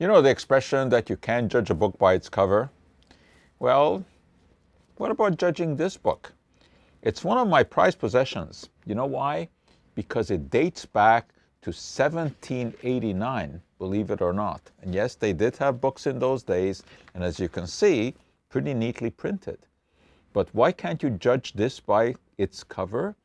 You know the expression that you can't judge a book by its cover? Well, what about judging this book? It's one of my prized possessions. You know why? Because it dates back to 1789, believe it or not. And yes, they did have books in those days, and as you can see, pretty neatly printed. But why can't you judge this by its cover?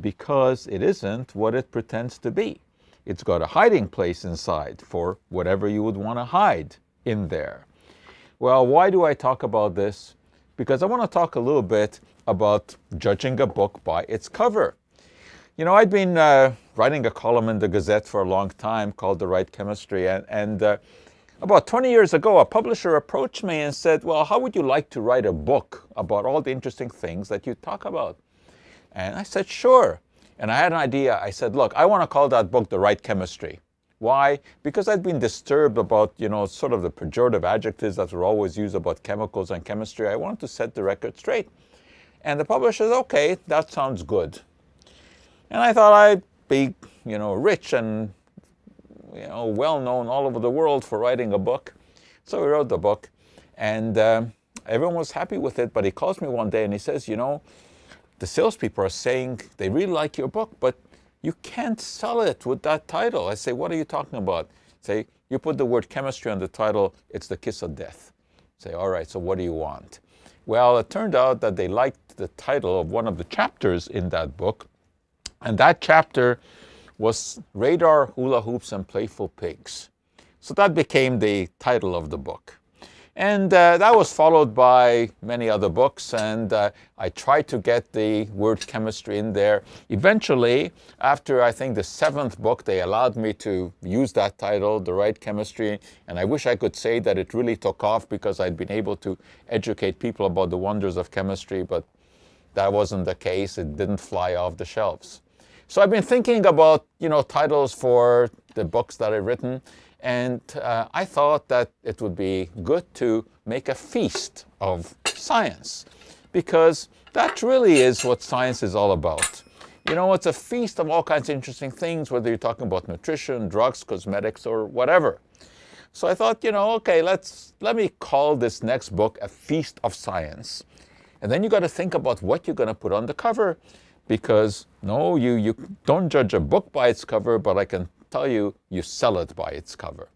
Because it isn't what it pretends to be. It's got a hiding place inside for whatever you would want to hide in there. Well, why do I talk about this? Because I want to talk a little bit about judging a book by its cover. You know, I'd been uh, writing a column in the Gazette for a long time called The Right Chemistry, and, and uh, about 20 years ago, a publisher approached me and said, well, how would you like to write a book about all the interesting things that you talk about? And I said, sure. And I had an idea. I said, look, I want to call that book The Right Chemistry. Why? Because I'd been disturbed about, you know, sort of the pejorative adjectives that were always used about chemicals and chemistry. I wanted to set the record straight. And the publisher said, okay, that sounds good. And I thought I'd be, you know, rich and, you know, well known all over the world for writing a book. So we wrote the book. And uh, everyone was happy with it. But he calls me one day and he says, you know, the salespeople are saying they really like your book, but you can't sell it with that title. I say, what are you talking about? Say, you put the word chemistry on the title, it's the kiss of death. Say, all right, so what do you want? Well, it turned out that they liked the title of one of the chapters in that book, and that chapter was Radar, Hula Hoops, and Playful Pigs. So that became the title of the book. And uh, that was followed by many other books, and uh, I tried to get the word chemistry in there. Eventually, after I think the seventh book, they allowed me to use that title, The Right Chemistry, and I wish I could say that it really took off because I'd been able to educate people about the wonders of chemistry, but that wasn't the case. It didn't fly off the shelves. So I've been thinking about, you know, titles for the books that I've written, and uh, I thought that it would be good to make a feast of science because that really is what science is all about. You know, it's a feast of all kinds of interesting things, whether you're talking about nutrition, drugs, cosmetics, or whatever. So I thought, you know, okay, let's let me call this next book a feast of science. And then you got to think about what you're going to put on the cover because no, you, you don't judge a book by its cover, but I can tell you you sell it by its cover.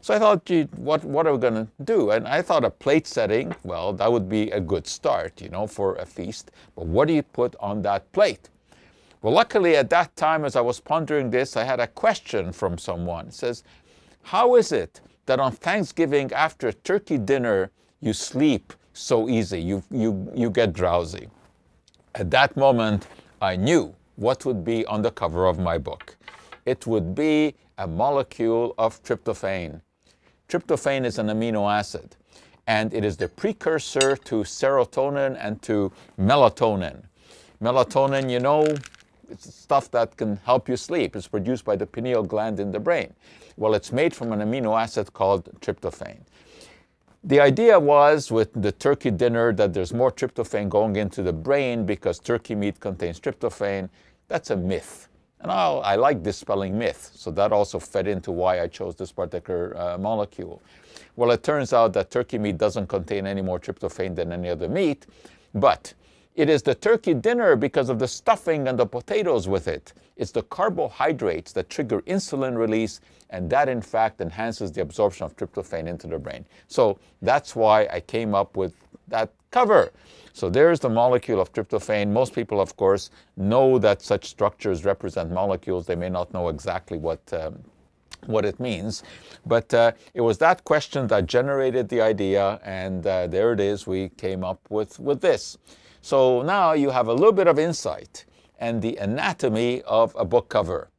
So I thought, gee, what, what are we going to do? And I thought a plate setting, well, that would be a good start, you know, for a feast. But what do you put on that plate? Well, luckily at that time, as I was pondering this, I had a question from someone. It says, how is it that on Thanksgiving after a turkey dinner, you sleep so easy, you, you, you get drowsy? At that moment, I knew what would be on the cover of my book it would be a molecule of tryptophan. Tryptophan is an amino acid, and it is the precursor to serotonin and to melatonin. Melatonin, you know, it's stuff that can help you sleep. It's produced by the pineal gland in the brain. Well, it's made from an amino acid called tryptophan. The idea was with the turkey dinner that there's more tryptophan going into the brain because turkey meat contains tryptophan. That's a myth. And I, I like dispelling myth, so that also fed into why I chose this particular uh, molecule. Well, it turns out that turkey meat doesn't contain any more tryptophan than any other meat, but it is the turkey dinner because of the stuffing and the potatoes with it. It's the carbohydrates that trigger insulin release, and that in fact enhances the absorption of tryptophan into the brain. So that's why I came up with that cover. So there's the molecule of tryptophan. Most people, of course, know that such structures represent molecules. They may not know exactly what um, what it means. But uh, it was that question that generated the idea, and uh, there it is, we came up with, with this. So now you have a little bit of insight and the anatomy of a book cover.